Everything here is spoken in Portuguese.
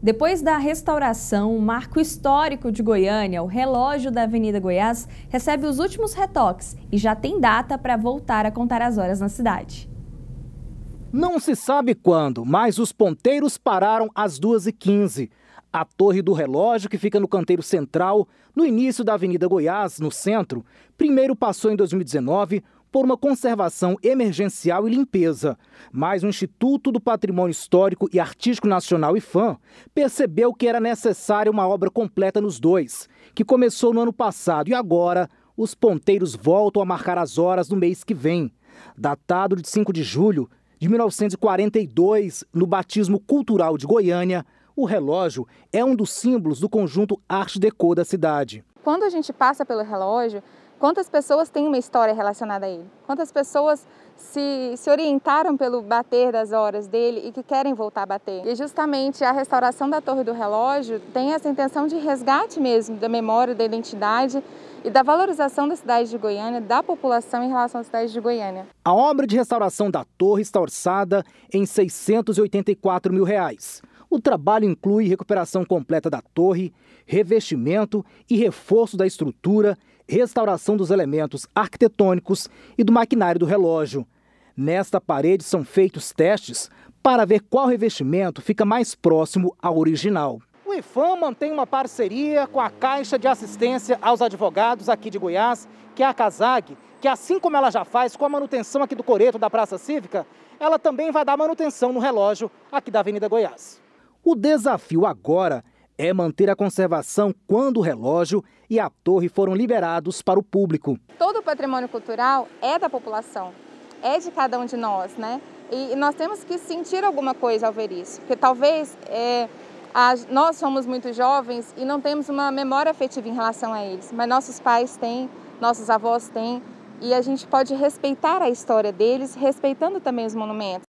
Depois da restauração, o marco histórico de Goiânia, o relógio da Avenida Goiás recebe os últimos retoques e já tem data para voltar a contar as horas na cidade. Não se sabe quando, mas os ponteiros pararam às 2h15. A torre do relógio, que fica no canteiro central, no início da Avenida Goiás, no centro, primeiro passou em 2019 por uma conservação emergencial e limpeza, mas o Instituto do Patrimônio Histórico e Artístico Nacional IFAM percebeu que era necessária uma obra completa nos dois, que começou no ano passado e agora os ponteiros voltam a marcar as horas no mês que vem. Datado de 5 de julho de 1942, no batismo cultural de Goiânia, o relógio é um dos símbolos do conjunto Arte Deco da cidade. Quando a gente passa pelo relógio, Quantas pessoas têm uma história relacionada a ele? Quantas pessoas se, se orientaram pelo bater das horas dele e que querem voltar a bater? E justamente a restauração da Torre do Relógio tem essa intenção de resgate mesmo da memória, da identidade e da valorização da cidade de Goiânia, da população em relação à cidade de Goiânia. A obra de restauração da torre está orçada em 684 mil reais. O trabalho inclui recuperação completa da torre, revestimento e reforço da estrutura, restauração dos elementos arquitetônicos e do maquinário do relógio. Nesta parede são feitos testes para ver qual revestimento fica mais próximo ao original. O IFAM mantém uma parceria com a Caixa de Assistência aos Advogados aqui de Goiás, que é a CASAG, que assim como ela já faz com a manutenção aqui do Coreto da Praça Cívica, ela também vai dar manutenção no relógio aqui da Avenida Goiás. O desafio agora é manter a conservação quando o relógio e a torre foram liberados para o público. Todo o patrimônio cultural é da população, é de cada um de nós, né? E nós temos que sentir alguma coisa ao ver isso, porque talvez é, a, nós somos muito jovens e não temos uma memória afetiva em relação a eles, mas nossos pais têm, nossos avós têm, e a gente pode respeitar a história deles, respeitando também os monumentos.